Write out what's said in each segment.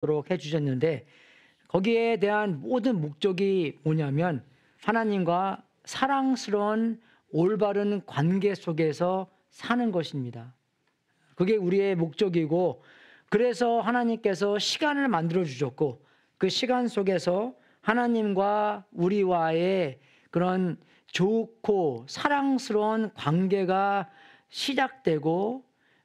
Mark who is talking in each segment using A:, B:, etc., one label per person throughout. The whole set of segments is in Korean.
A: 도록 해주셨는데 거기에 대한 모든 목적이 뭐냐면 하나님과 사랑스러운 올바른 관계 속에서 사는 것입니다. 그게 우리의 목적이고 그래서 하나님께서 시간을 만들어 주셨고 그 시간 속에서 하나님과 우리와의 그런 좋고 사랑스러운 관계가 시작되고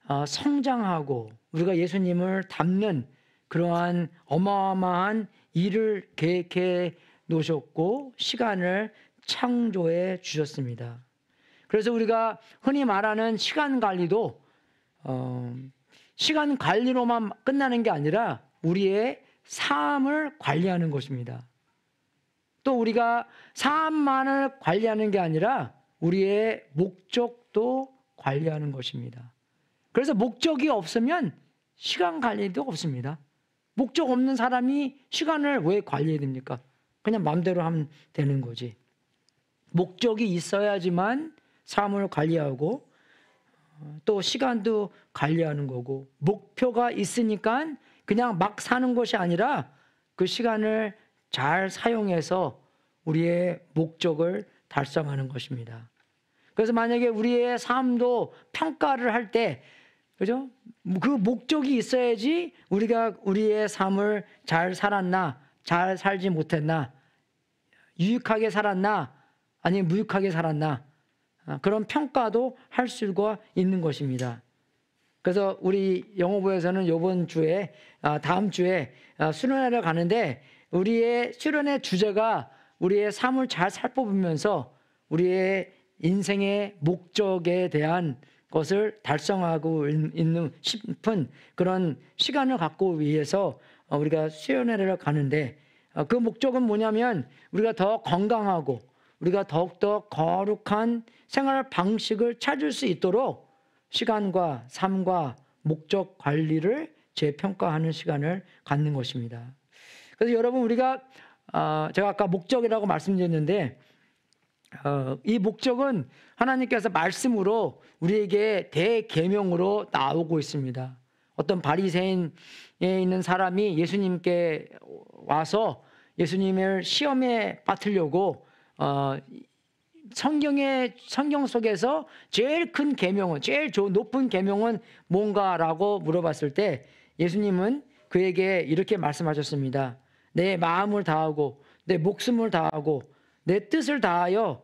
A: 어, 성장하고 우리가 예수님을 닮는 그러한 어마어마한 일을 계획해 놓으셨고 시간을 창조해 주셨습니다. 그래서 우리가 흔히 말하는 시간 관리도 어, 시간 관리로만 끝나는 게 아니라 우리의 삶을 관리하는 것입니다. 또 우리가 삶만을 관리하는 게 아니라 우리의 목적도 관리하는 것입니다. 그래서 목적이 없으면 시간 관리도 없습니다. 목적 없는 사람이 시간을 왜 관리해야 됩니까? 그냥 마음대로 하면 되는 거지. 목적이 있어야지만 삶을 관리하고 어, 또 시간도 관리하는 거고 목표가 있으니까 그냥 막 사는 것이 아니라 그 시간을 잘 사용해서 우리의 목적을 달성하는 것입니다. 그래서 만약에 우리의 삶도 평가를 할때 그죠? 그 목적이 있어야지 우리가 우리의 삶을 잘 살았나, 잘 살지 못했나, 유익하게 살았나, 아니면 무익하게 살았나, 아, 그런 평가도 할 수가 있는 것입니다. 그래서 우리 영어부에서는 이번 주에, 아, 다음 주에 아, 수련회를 가는데 우리의 수련회 주제가 우리의 삶을 잘 살펴보면서 우리의 인생의 목적에 대한 것을 달성하고 있는 싶은 그런 시간을 갖고 위해서 어, 우리가 수련회를 가는데 어, 그 목적은 뭐냐면 우리가 더 건강하고 우리가 더욱더 거룩한 생활 방식을 찾을 수 있도록 시간과 삶과 목적 관리를 재평가하는 시간을 갖는 것입니다. 그래서 여러분 우리가 어, 제가 아까 목적이라고 말씀드렸는데 어, 이 목적은 하나님께서 말씀으로 우리에게 대계명으로 나오고 있습니다. 어떤 바리새인에 있는 사람이 예수님께 와서 예수님을 시험에 빠뜨려고 어, 성경의 성경 속에서 제일 큰 계명은 제일 높은 계명은 뭔가라고 물어봤을 때 예수님은 그에게 이렇게 말씀하셨습니다. 내 마음을 다하고 내 목숨을 다하고 내 뜻을 다하여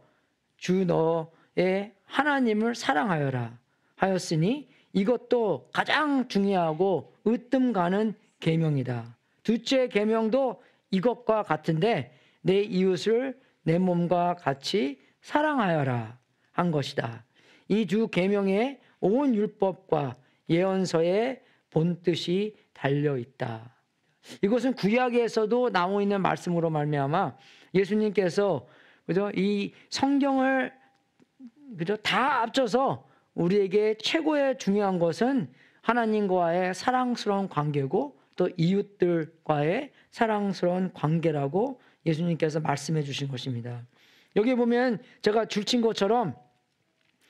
A: 주 너의 하나님을 사랑하여라 하였으니 이것도 가장 중요하고 으뜸 가는 계명이다. 둘째 계명도 이것과 같은데 내 이웃을 내 몸과 같이 사랑하여라 한 것이다. 이두 계명의 온 율법과 예언서의 본뜻이 달려 있다. 이것은 구약에서도 나오 있는 말씀으로 말미암아 예수님께서 그죠 이 성경을 그죠 다합쳐서 우리에게 최고의 중요한 것은 하나님과의 사랑스러운 관계고 또 이웃들과의 사랑스러운 관계라고 예수님께서 말씀해 주신 것입니다. 여기 보면 제가 줄친 것처럼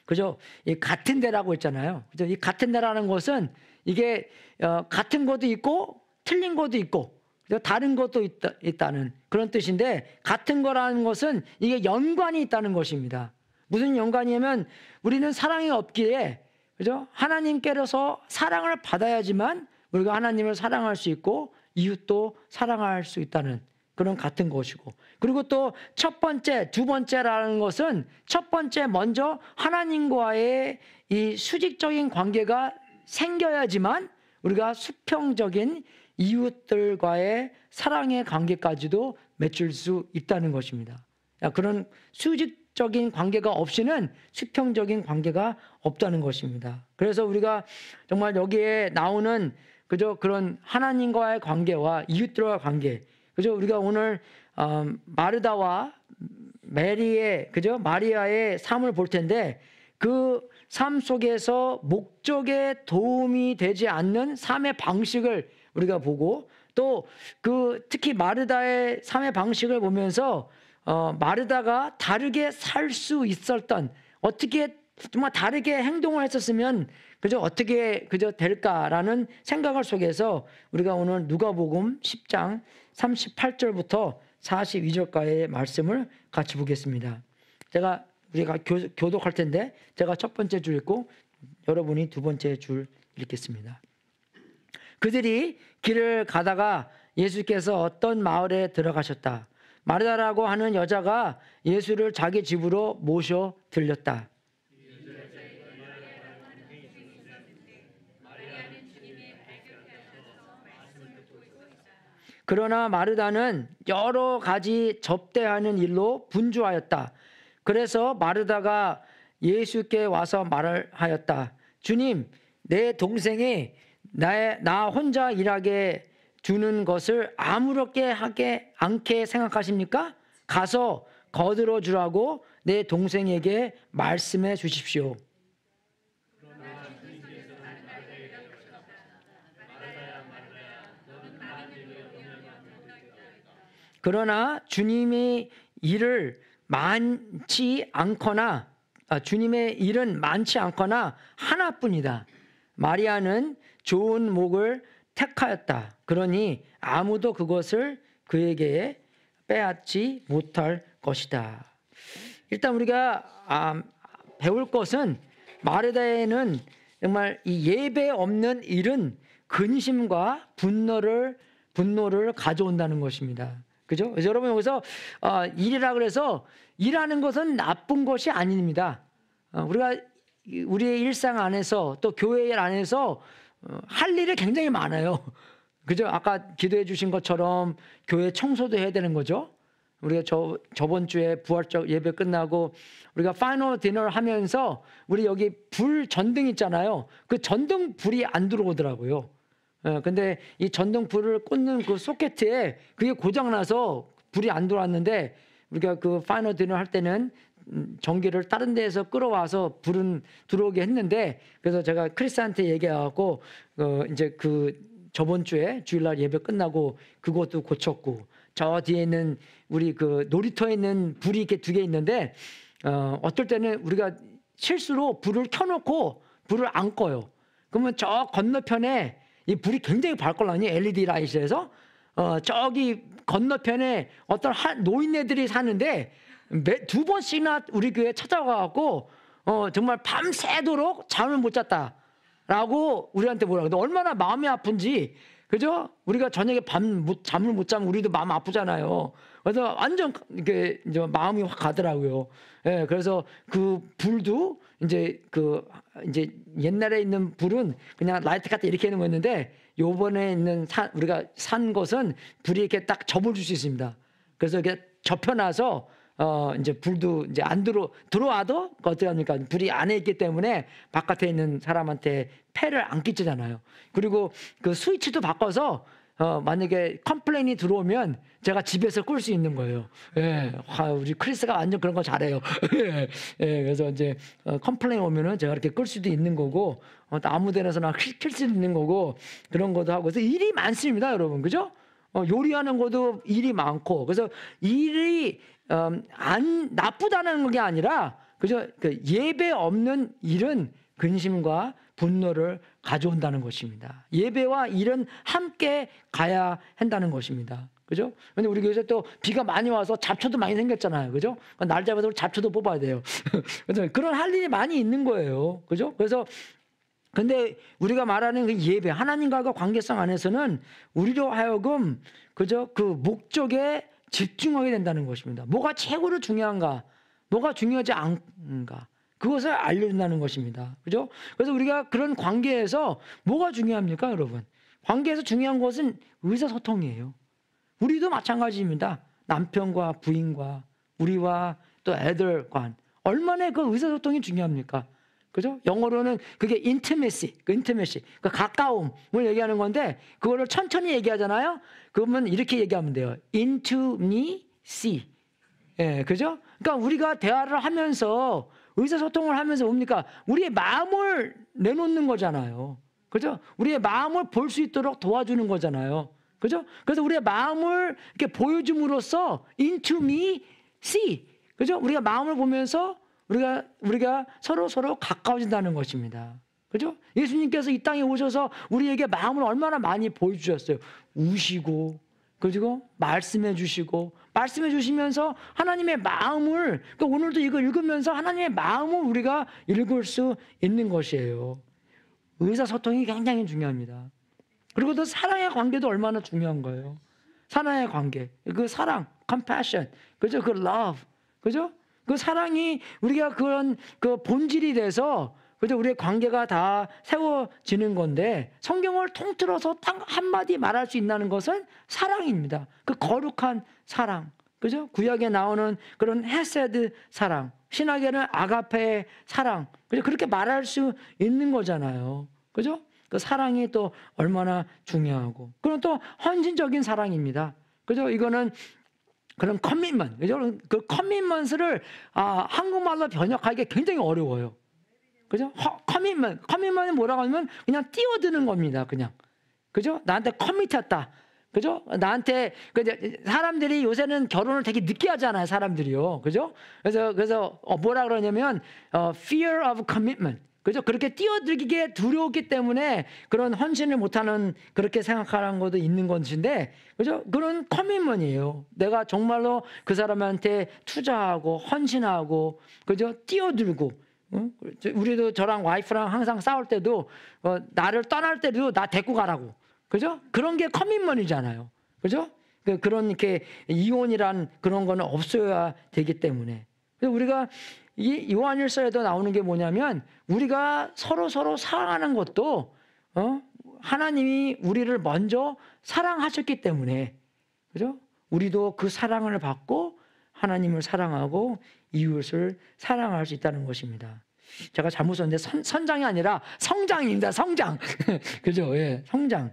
A: 그죠? 이 같은 데라고 했잖아요. 그죠? 이 같은 데라는 것은 이게 어, 같은 것도 있고 틀린 것도 있고 다른 것도 있다, 있다는 그런 뜻인데 같은 거라는 것은 이게 연관이 있다는 것입니다. 무슨 연관이냐면 우리는 사랑이 없기에 그죠? 하나님께로서 사랑을 받아야지만 우리가 하나님을 사랑할 수 있고 이웃도 사랑할 수 있다는 그런 같은 것이고 그리고 또 첫 번째 두 번째라는 것은 첫 번째 먼저 하나님과의 이 수직적인 관계가 생겨야지만 우리가 수평적인 이웃들과의 사랑의 관계까지도 맺을 수 있다는 것입니다. 그런 수직적인 관계가 없이는 수평적인 관계가 없다는 것입니다. 그래서 우리가 정말 여기에 나오는 그저 그런 하나님과의 관계와 이웃들과의 관계, 그죠? 우리가 오늘 음, 마르다와 메리의 그죠? 마리아의 삶을 볼 텐데 그 삶 속에서 목적에 도움이 되지 않는 삶의 방식을 우리가 보고 또 그 특히 마르다의 삶의 방식을 보면서 어, 마르다가 다르게 살 수 있었던 어떻게 정말 다르게 행동을 했었으면 그저 어떻게 그저 될까라는 생각을 속에서 우리가 오늘 누가복음 10장 38절부터 42절까지의 말씀을 같이 보겠습니다. 제가 우리가 교, 교독할 텐데 제가 첫 번째 줄 읽고 여러분이 두 번째 줄 읽겠습니다. 그들이 길을 가다가 예수께서 어떤 마을에 들어가셨다. 마르다라고 하는 여자가 예수를 자기 집으로 모셔 들렸다. 그러나 마르다는 여러 가지 접대하는 일로 분주하였다. 그래서 마르다가 예수께 와서 말을 하였다. 주님, 내 동생이 나의 나 혼자 일하게 주는 것을 아무렇게 하게 않게 생각하십니까? 가서 거들어 주라고 내 동생에게 말씀해 주십시오. 그러나 주님의 일을 많지 않거나 아, 주님의 일은 많지 않거나 하나뿐이다. 마리아는 좋은 목을 택하였다. 그러니 아무도 그것을 그에게 빼앗지 못할 것이다. 일단 우리가 아, 배울 것은 마르다에는 정말 이 예배 없는 일은 근심과 분노를 분노를 가져온다는 것입니다. 그죠? 여러분 여기서 어, 일이라 그래서 일하는 것은 나쁜 것이 아닙니다. 어, 우리가 우리의 일상 안에서 또 교회 일 안에서 어, 할 일이 굉장히 많아요. 그죠? 아까 기도해 주신 것처럼 교회 청소도 해야 되는 거죠. 우리가 저, 저번 주에 부활적 예배 끝나고 우리가 파이널 디너를 하면서 우리 여기 불 전등 있잖아요. 그 전등 불이 안 들어오더라고요. 예, 근데 이 전등 불을 꽂는 그 소켓에 그게 고장나서 불이 안 들어왔는데 우리가 그 파이널 디너 할 때는 전기를 음, 다른 데에서 끌어와서 불은 들어오게 했는데 그래서 제가 크리스한테 얘기하고 어 이제 그 저번 주에 주일날 예배 끝나고 그것도 고쳤고 저 뒤에 있는 우리 그 놀이터에 있는 불이 이렇게 두 개 있는데 어 어떨 때는 우리가 실수로 불을 켜놓고 불을 안 꺼요. 그러면 저 건너편에 이 불이 굉장히 밝거든요. LED 라이트에서 어 저기 건너편에 어떤 하, 노인네들이 사는데 매, 두 번씩이나 우리 교회 찾아와갖고 어, 정말 밤새도록 잠을 못 잤다라고 우리한테 뭐라 근데 얼마나 마음이 아픈지 그죠? 우리가 저녁에 밤 못, 잠을 못 자면 우리도 마음 아프잖아요. 그래서 완전 그, 이렇게 이제 마음이 확 가더라고요. 예, 그래서 그 불도 이제 그 이제 옛날에 있는 불은 그냥 라이트 같은 이렇게 해놓았는데 요번에 있는 산 우리가 산 것은 불이 이렇게 딱접을줄 수 있습니다. 그래서 이렇게 접혀놔서 어 이제 불도 이제 안 들어 들어와도 그 어떻게 합니까? 불이 안에 있기 때문에 바깥에 있는 사람한테 폐를 안 끼치잖아요. 그리고 그 스위치도 바꿔서 어, 만약에 컴플레인이 들어오면 제가 집에서 끌 수 있는 거예요. 예. 아, 우리 크리스가 완전 그런 거 잘해요. 예. 예. 그래서 이제 어, 컴플레인 오면은 제가 이렇게 끌 수도 있는 거고 어, 아무 데나서나 킬 수도 있는 거고 그런 것도 하고 그래서 일이 많습니다, 여러분. 그죠? 어, 요리하는 것도 일이 많고 그래서 일이 음, 안 나쁘다는 게 아니라 그저 그 예배 없는 일은 근심과 분노를 가져온다는 것입니다. 예배와 일은 함께 가야 한다는 것입니다. 그죠? 근데 우리 교회에서 또 비가 많이 와서 잡초도 많이 생겼잖아요. 그죠? 날 잡아서 잡초도 뽑아야 돼요. 그래 그런 할 일이 많이 있는 거예요. 그죠? 그래서 근데 우리가 말하는 그 예배, 하나님과의 관계성 안에서는 우리로 하여금 그저 그 목적에 집중하게 된다는 것입니다. 뭐가 최고로 중요한가, 뭐가 중요하지 않은가, 그것을 알려준다는 것입니다. 그죠? 그래서 우리가 그런 관계에서 뭐가 중요합니까, 여러분? 관계에서 중요한 것은 의사소통이에요. 우리도 마찬가지입니다. 남편과 부인과 우리와 또 애들 간. 얼마나 그 의사소통이 중요합니까? 그죠? 영어로는 그게 intimacy, 그 intimacy, 그 가까움을 얘기하는 건데 그거를 천천히 얘기하잖아요. 그러면 이렇게 얘기하면 돼요. into me see. 예, 그죠? 그러니까 우리가 대화를 하면서 의사소통을 하면서 뭡니까? 우리의 마음을 내놓는 거잖아요. 그죠? 우리의 마음을 볼 수 있도록 도와주는 거잖아요. 그죠? 그래서 우리의 마음을 이렇게 보여줌으로써 into me see. 그죠? 우리가 마음을 보면서 우리가 우리가 서로 서로 가까워진다는 것입니다. 그죠? 예수님께서 이 땅에 오셔서 우리에게 마음을 얼마나 많이 보여주셨어요. 우시고, 그리고 말씀해 주시고, 말씀해 주시면서 하나님의 마음을, 그러니까 오늘도 이거 읽으면서 하나님의 마음을 우리가 읽을 수 있는 것이에요. 의사소통이 굉장히 중요합니다. 그리고 또 사랑의 관계도 얼마나 중요한 거예요. 사랑의 관계. 그 사랑, compassion. 그죠? 그 love. 그죠? 그 사랑이 우리가 그런 그 본질이 돼서 그래서 우리의 관계가 다 세워지는 건데 성경을 통틀어서 딱 한마디 말할 수 있다는 것은 사랑입니다. 그 거룩한 사랑. 그죠? 구약에 나오는 그런 헤세드 사랑. 신학에는 아가페의 사랑. 그죠? 그렇게 말할 수 있는 거잖아요. 그죠? 그 사랑이 또 얼마나 중요하고. 그럼 또 헌신적인 사랑입니다. 그죠? 이거는 그런 커밋먼. 그죠? 그 커밋먼스를 아, 한국말로 번역하기 굉장히 어려워요. 그죠? 커밋먼. 커밋먼이 뭐라고 하면 그냥 뛰어드는 겁니다. 그냥. 그죠? 나한테 커밋했다. 그죠? 나한테 그 사람들이 요새는 결혼을 되게 늦게 하잖아요, 사람들이요. 그죠? 그래서 그래서 어, 뭐라 그러냐면 어, fear of commitment. 그죠? 그렇게 뛰어들기게 두려웠기 때문에 그런 헌신을 못하는 그렇게 생각하는 것도 있는 것인데, 그죠? 그런 커밋먼이에요. 내가 정말로 그 사람한테 투자하고 헌신하고, 그죠? 뛰어들고. 응? 어? 우리도 저랑 와이프랑 항상 싸울 때도 어, 나를 떠날 때도 나 데리고 가라고. 그죠? 그런 게 커밋먼이잖아요. 그죠? 그, 그런 이렇게 이혼이란 그런 거는 없어야 되기 때문에. 그래서 우리가 이 요한일서에도 나오는 게 뭐냐면 우리가 서로 서로 사랑하는 것도 어? 하나님이 우리를 먼저 사랑하셨기 때문에 그죠? 우리도 그 사랑을 받고 하나님을 사랑하고 이웃을 사랑할 수 있다는 것입니다. 제가 잘못 썼는데 선, 장이 아니라 성장입니다. 성장. 그죠? 예, 성장.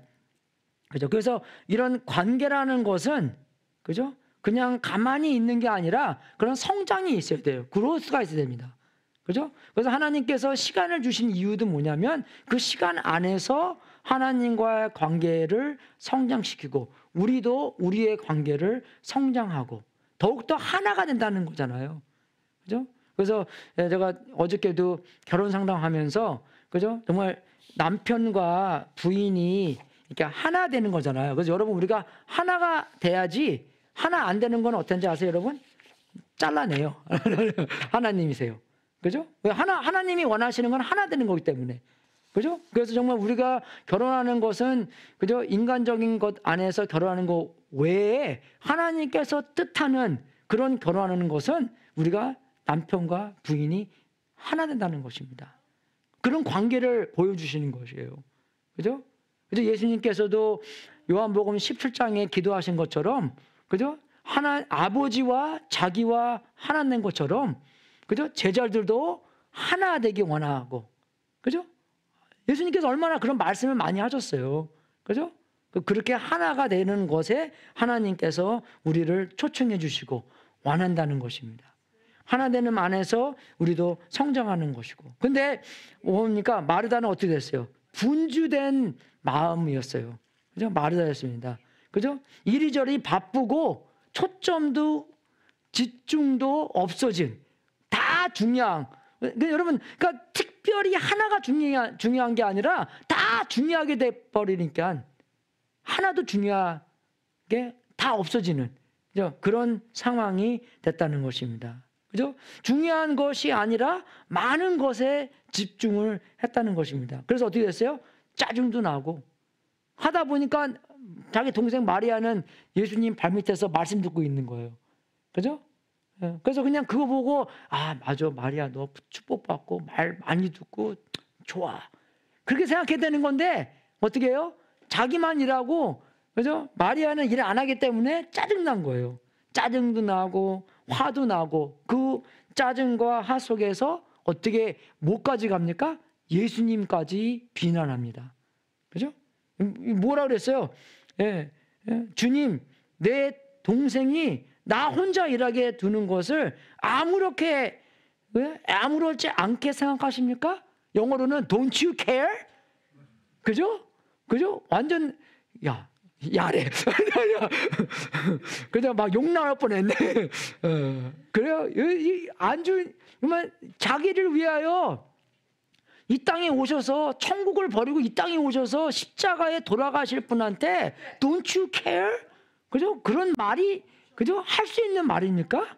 A: 그죠? 그래서 이런 관계라는 것은 그죠? 그냥 가만히 있는 게 아니라 그런 성장이 있어야 돼요. 그로스가 있어야 됩니다. 그죠? 그래서 하나님께서 시간을 주신 이유도 뭐냐면 그 시간 안에서 하나님과의 관계를 성장시키고 우리도 우리의 관계를 성장하고 더욱더 하나가 된다는 거잖아요. 그죠? 그래서 제가 어저께도 결혼 상담하면서 그죠? 정말 남편과 부인이 이렇게 하나 되는 거잖아요. 그래서 여러분 우리가 하나가 돼야지 하나 안 되는 건 어떤지 아세요, 여러분? 잘라내요. 하나님이세요. 그죠? 하나, 하나님이 원하시는 건 하나 되는 거기 때문에. 그죠? 그래서 정말 우리가 결혼하는 것은, 그죠? 인간적인 것 안에서 결혼하는 것 외에 하나님께서 뜻하는 그런 결혼하는 것은 우리가 남편과 부인이 하나 된다는 것입니다. 그런 관계를 보여주시는 것이에요. 그죠? 그래 예수님께서도 요한복음 17장에 기도하신 것처럼 그죠? 하나 아버지와 자기와 하나 낸 것처럼 그죠? 제자들도 하나 되기 원하고 그죠? 예수님께서 얼마나 그런 말씀을 많이 하셨어요. 그죠? 그 그렇게 하나가 되는 것에 하나님께서 우리를 초청해 주시고 원한다는 것입니다. 하나 되는 안에서 우리도 성장하는 것이고. 근데 뭡니까? 마르다는 어떻게 됐어요? 분주된 마음이었어요. 그죠? 마르다였습니다. 그죠? 이리저리 바쁘고 초점도 집중도 없어진 다 중요한 그러니까 여러분 그러니까 특별히 하나가 중요한 중요한 게 아니라 다 중요하게 돼 버리니까 하나도 중요하게 다 없어지는 그죠? 그런 상황이 됐다는 것입니다. 그죠? 중요한 것이 아니라 많은 것에 집중을 했다는 것입니다. 그래서 어떻게 됐어요? 짜증도 나고 하다 보니까 자기 동생 마리아는 예수님 발밑에서 말씀 듣고 있는 거예요. 그죠? 예. 그래서 그냥 그거 보고 아 맞아 마리아 너 축복받고 말 많이 듣고 좋아 그렇게 생각했다는 건데 어떻게 해요? 자기만 일하고 그죠? 마리아는 일 안 하기 때문에 짜증 난 거예요. 짜증도 나고 화도 나고 그 짜증과 화 속에서 어떻게 뭐까지 갑니까? 예수님까지 비난합니다. 그죠? 뭐라 그랬어요? 예, 예, 주님, 내 동생이 나 혼자 일하게 두는 것을 아무렇게 예? 아무렇지 않게 생각하십니까? 영어로는 don't you care? 그죠? 그죠? 완전 야 야래. 그냥 막욕 나올 뻔했네. 어. 그래요? 안주 자기를 위하여 이 땅에 오셔서 천국을 버리고 이 땅에 오셔서 십자가에 돌아가실 분한테 don't you care? 그죠? 그런 말이 그죠? 할 수 있는 말입니까?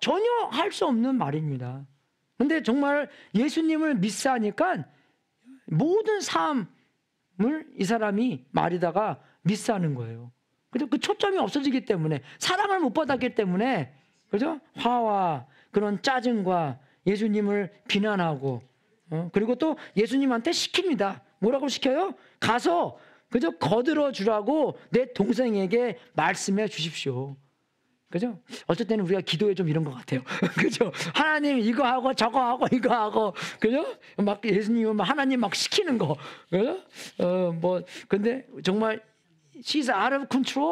A: 전혀 할 수 없는 말입니다. 근데 정말 예수님을 믿사니까 모든 삶을 이 사람이 말이다가 믿사는 거예요. 그죠? 그 초점이 없어지기 때문에 사랑을 못 받았기 때문에 그죠? 화와 그런 짜증과 예수님을 비난하고 어? 그리고 또 예수님한테 시킵니다. 뭐라고 시켜요? 가서 그저 거들어 주라고 내 동생에게 말씀해 주십시오. 그죠? 어쨌든 우리가 기도에 좀 이런 것 같아요. 그죠? 하나님 이거 하고 저거 하고 이거 하고 그죠? 막 예수님은 하나님 막 시키는 거. 그죠? 어뭐 근데 정말 시사 아랍 컨트롤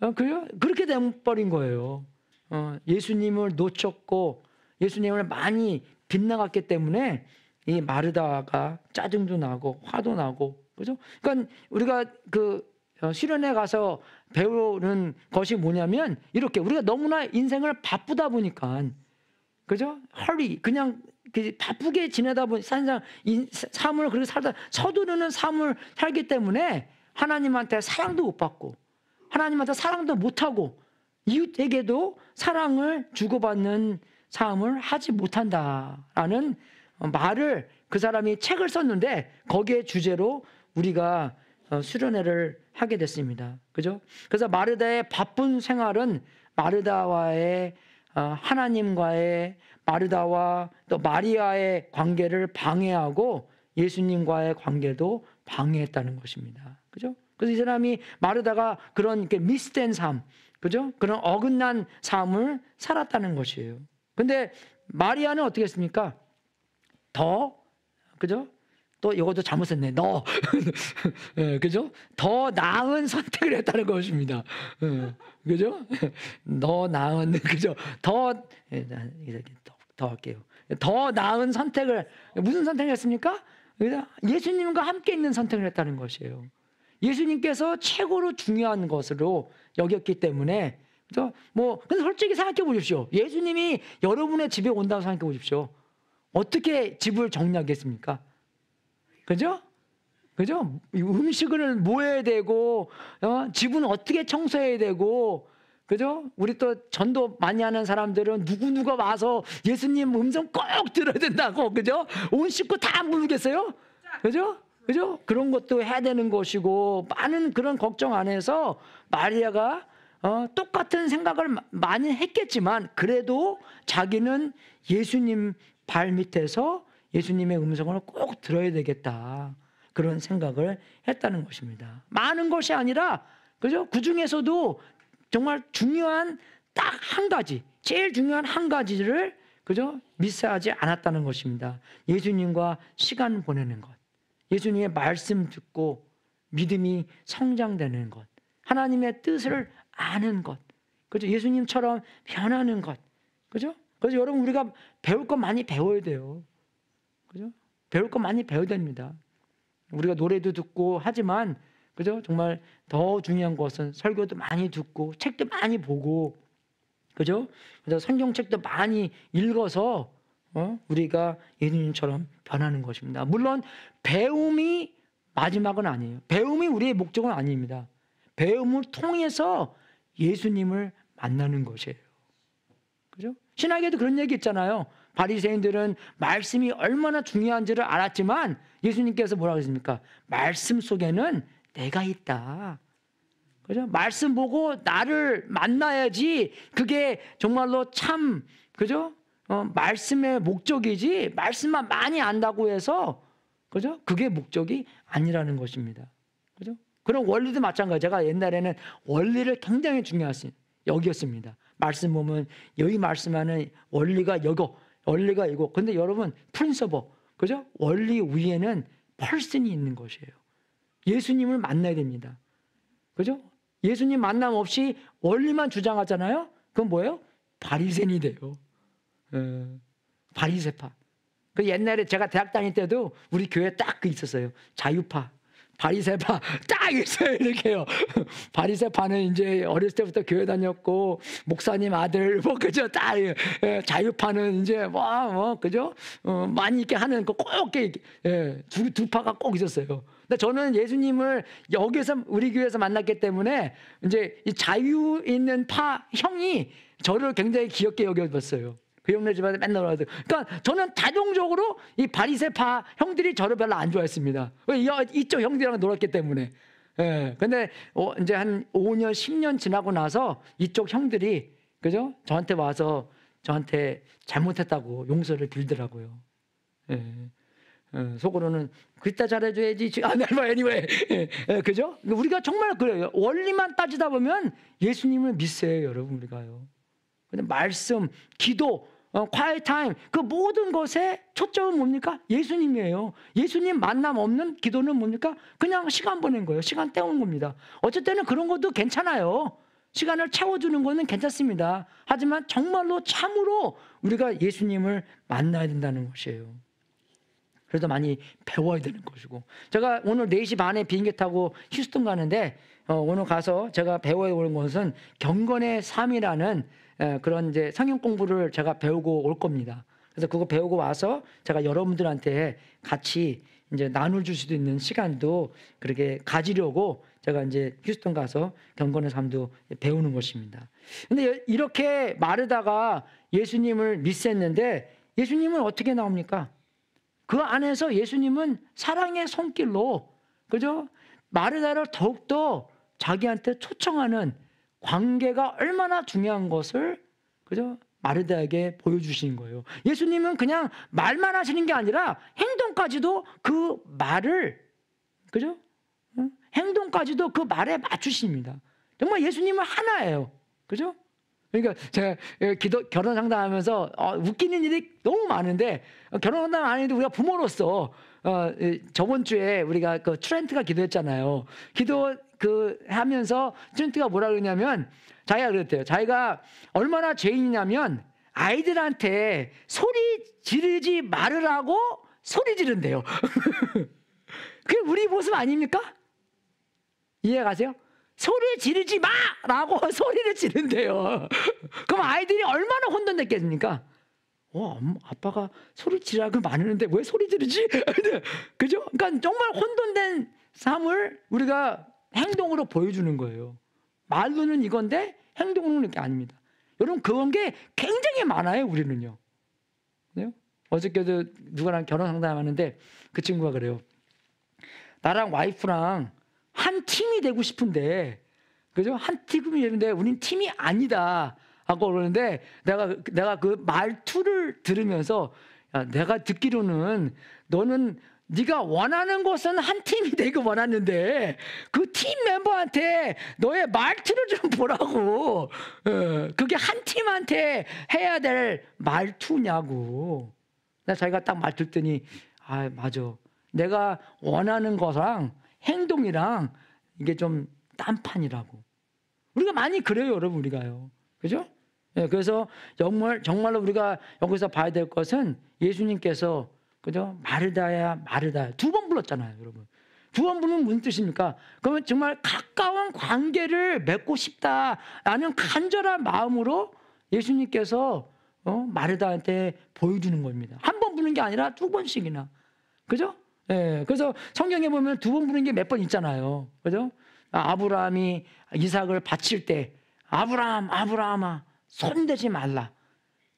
A: 어, 그죠? 그렇게 돼버린 거예요. 어, 예수님을 놓쳤고 예수님을 많이 빗나갔기 때문에 이 마르다가 짜증도 나고 화도 나고 그죠? 그러니까 우리가 그 수련회 어, 가서 배우는 것이 뭐냐면 이렇게 우리가 너무나 인생을 바쁘다 보니까 그죠? 허리 그냥 그 바쁘게 지내다 보니 산상 삶을 그렇게 살다 서두르는 삶을 살기 때문에 하나님한테 사랑도 못 받고 하나님한테 사랑도 못 하고 이웃에게도 사랑을 주고받는 삶을 하지 못한다라는 어, 말을 그 사람이 책을 썼는데 거기에 주제로 우리가 어, 수련회를 하게 됐습니다. 그죠? 그래서 마르다의 바쁜 생활은 마르다와의 어, 하나님과의 마르다와 또 마리아의 관계를 방해하고 예수님과의 관계도 방해했다는 것입니다. 그죠? 그래서 이 사람이 마르다가 그런 미스된 삶, 그죠? 그런 어긋난 삶을 살았다는 것이에요. 근데 마리아는 어떻게 했습니까? 더 그죠? 또 이것도 잘못했네. 너 네, 그죠? 더 나은 선택을 했다는 것입니다. 네, 그죠? 더 나은 그죠? 더더 더 할게요. 더 나은 선택을 무슨 선택 했습니까? 예수님과 함께 있는 선택을 했다는 것이에요. 예수님께서 최고로 중요한 것으로 여겼기 때문에 그죠? 뭐 근데 솔직히 생각해 보십시오. 예수님이 여러분의 집에 온다고 생각해 보십시오. 어떻게 집을 정리하겠습니까? 그죠? 그죠? 음식을 모여야 되고, 어? 집은 어떻게 청소해야 되고, 그죠? 우리 또 전도 많이 하는 사람들은 누구누가 와서 예수님 음성 꼭 들어야 된다고, 그죠? 온 식구 다 모르겠어요? 그죠? 그죠? 그런 것도 해야 되는 것이고, 많은 그런 걱정 안에서 마리아가 어, 똑같은 생각을 많이 했겠지만, 그래도 자기는 예수님 발밑에서 예수님의 음성을 꼭 들어야 되겠다. 그런 생각을 했다는 것입니다. 많은 것이 아니라 그죠? 그 중에서도 정말 중요한 딱 한 가지, 제일 중요한 한 가지를 그죠? 미스하지 않았다는 것입니다. 예수님과 시간 보내는 것. 예수님의 말씀 듣고 믿음이 성장되는 것. 하나님의 뜻을 아는 것. 그죠? 예수님처럼 변하는 것. 그죠? 그래서 여러분 우리가 배울 거 많이 배워야 돼요. 그죠? 배울 거 많이 배워야 됩니다. 우리가 노래도 듣고 하지만 그죠? 정말 더 중요한 것은 설교도 많이 듣고 책도 많이 보고 그죠? 그래서 성경책도 많이 읽어서 어? 우리가 예수님처럼 변하는 것입니다. 물론 배움이 마지막은 아니에요. 배움이 우리의 목적은 아닙니다. 배움을 통해서 예수님을 만나는 것이에요. 그죠? 신학에도 그런 얘기 있잖아요. 바리새인들은 말씀이 얼마나 중요한지를 알았지만 예수님께서 뭐라고 했습니까? 말씀 속에는 내가 있다. 그죠? 말씀 보고 나를 만나야지 그게 정말로 참 그죠? 어, 말씀의 목적이지 말씀만 많이 안다고 해서 그죠? 그게 목적이 아니라는 것입니다. 그죠? 그런 원리도 마찬가지. 제가 옛날에는 원리를 굉장히 중요하신 여기였습니다. 말씀 보면 여기 말씀하는 원리가 여고 원리가 이거 근데 여러분 프린서버 그죠? 원리 위에는 펄슨이 있는 것이에요. 예수님을 만나야 됩니다. 그죠? 예수님 만남 없이 원리만 주장하잖아요. 그건 뭐예요? 바리새인이 돼요. 예. 바리새파. 그 옛날에 제가 대학 다닐 때도 우리 교회 딱그 있었어요. 자유파. 바리새파 딱 있어요 이렇게요. 바리새파는 이제 어렸을 때부터 교회 다녔고 목사님 아들 뭐 그죠 딱 예, 예 자유파는 이제 뭐뭐 뭐, 그죠 어, 많이 있게 하는 그꼭두 예, 두 파가 꼭 있었어요. 근데 저는 예수님을 여기서 우리 교회에서 만났기 때문에 이제 이 자유 있는 파 형이 저를 굉장히 귀엽게 여겨봤어요. 그형네 집안에 맨날 와서. 그러니까 저는 자동적으로 이 바리세파 형들이 저를 별로 안 좋아했습니다. 이쪽 형들이랑 놀았기 때문에. 예. 근데 어, 이제 한 5년, 10년 지나고 나서 이쪽 형들이 그죠? 저한테 와서 저한테 잘못했다고 용서를 빌더라고요. 예. 예. 속으로는 그따 잘해줘야지. 아, 날마 네, 뭐 anyway. 예. 예. 그죠? 우리가 정말 그래요. 원리만 따지다 보면 예수님을 믿으요 여러분 우리가요. 근데 말씀, 기도 과일 어, 타임 그 모든 것의 초점은 뭡니까? 예수님이에요. 예수님 만남 없는 기도는 뭡니까? 그냥 시간 보낸 거예요. 시간 때운 겁니다. 어쨌든 그런 것도 괜찮아요. 시간을 채워주는 거는 괜찮습니다. 하지만 정말로 참으로 우리가 예수님을 만나야 된다는 것이에요. 그래도 많이 배워야 되는 것이고 제가 오늘 4시 반에 비행기 타고 휴스턴 가는데 어, 오늘 가서 제가 배워야 오는 것은 경건의 삶이라는 에, 그런 이제 성경 공부를 제가 배우고 올 겁니다. 그래서 그거 배우고 와서 제가 여러분들한테 같이 이제 나눌줄 수도 있는 시간도 그렇게 가지려고 제가 이제 휴스턴 가서 경건의 삶도 배우는 것입니다. 근데 이렇게 마르다가 예수님을 믿었는데 예수님은 어떻게 나옵니까? 그 안에서 예수님은 사랑의 손길로 그죠? 마르다를 더욱더 자기한테 초청하는 관계가 얼마나 중요한 것을 그죠? 마르다에게 보여주신 거예요. 예수님은 그냥 말만 하시는 게 아니라 행동까지도 그 말을 그죠? 행동까지도 그 말에 맞추십니다. 정말 예수님은 하나예요. 그죠? 그러니까 제가 예, 기도, 결혼 상담하면서 어, 웃기는 일이 너무 많은데 어, 결혼 상담 아닌데 우리가 부모로서 어, 저번 주에 우리가 그 트렌트가 기도했잖아요. 기도 그 하면서 트렌트가 뭐라 그러냐면 자기가 그랬대요. 자기가 얼마나 죄인이냐면 아이들한테 소리 지르지 말으라고 소리 지른대요. 그게 우리 모습 아닙니까? 이해 가세요? 소리 지르지 마! 라고 소리를 지른대요. 그럼 아이들이 얼마나 혼돈 냈겠습니까? 어, 아빠가 소리 지르라고 많으는데 왜 소리 지르지? 그죠? 그러니까 정말 혼돈된 삶을 우리가 행동으로 보여주는 거예요. 말로는 이건데 행동으로는 이게 아닙니다. 여러분 그런 게 굉장히 많아요 우리는요. 그래 어저께도 누구랑 결혼 상담하는데 그 친구가 그래요. 나랑 와이프랑 한 팀이 되고 싶은데 그죠? 한 팀이 되는데 우린 팀이 아니다 하고 그러는데 내가 내가 그 말투를 들으면서 야, 내가 듣기로는 너는 네가 원하는 것은 한 팀이 되기 원하는데 그 팀 멤버한테 너의 말투를 좀 보라고 어, 그게 한 팀한테 해야 될 말투냐고 나 자기가 딱말 듣더니 아 맞아 내가 원하는 거랑 행동이랑 이게 좀 딴판이라고. 우리가 많이 그래요, 여러분 우리가요. 그죠? 예, 그래서 정말 정말로 우리가 여기서 봐야 될 것은 예수님께서 그죠? 마르다야 마르다 야두 번 불렀잖아요, 여러분. 두 번 부르면 무슨 뜻입니까? 그러면 정말 가까운 관계를 맺고 싶다라는 간절한 마음으로 예수님께서 어? 마르다한테 보여주는 겁니다. 한 번 부는 게 아니라 두 번씩이나. 그죠? 예, 그래서 성경에 보면 두 번 부르는 게 몇 번 있잖아요. 그죠? 아, 아브라함이 이삭을 바칠 때 아브라함, 아브라함아, 손대지 말라.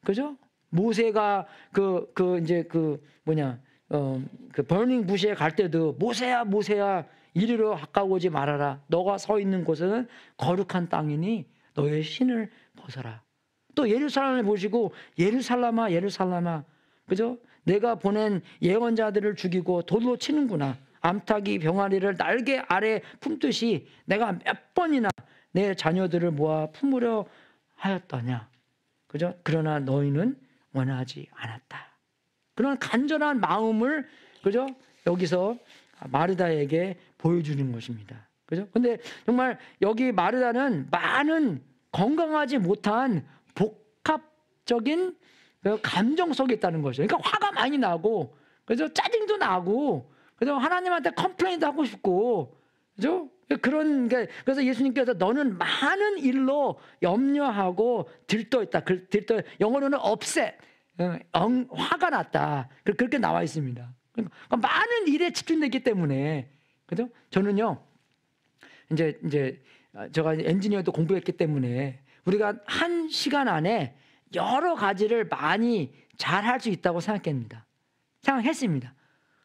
A: 그죠? 모세가 그, 그, 이제 그, 뭐냐, 어, 그 버닝 부시에 갈 때도 모세야, 모세야, 이리로 가까오지 말아라. 너가 서 있는 곳은 거룩한 땅이니 너의 신을 벗어라. 또 예루살렘을 보시고 예루살렘아, 예루살렘아, 그죠? 내가 보낸 예언자들을 죽이고 돌로 치는구나. 암탉이 병아리를 날개 아래 품듯이 내가 몇 번이나 내 자녀들을 모아 품으려 하였더냐. 그죠? 그러나 너희는 원하지 않았다. 그런 간절한 마음을 그죠? 여기서 마르다에게 보여주는 것입니다. 그죠? 근데 정말 여기 마르다는 많은 건강하지 못한 복합적인 그 감정 속에 있다는 거죠. 그러니까 화가 많이 나고 그래서 짜증도 나고 그래서 하나님한테 컴플레인도 하고 싶고 그죠? 그런 그래서 예수님께서 너는 많은 일로 염려하고 들떠 있다. 그 들떠 영어로는 업셋 엉, 화가 났다. 그, 그렇게 나와 있습니다. 그러니까 많은 일에 집중되기 때문에 그죠? 저는요 이제 이제 어, 제가 엔지니어도 공부했기 때문에 우리가 한 시간 안에 여러 가지를 많이 잘할 수 있다고 생각했습니다. 생각했습니다.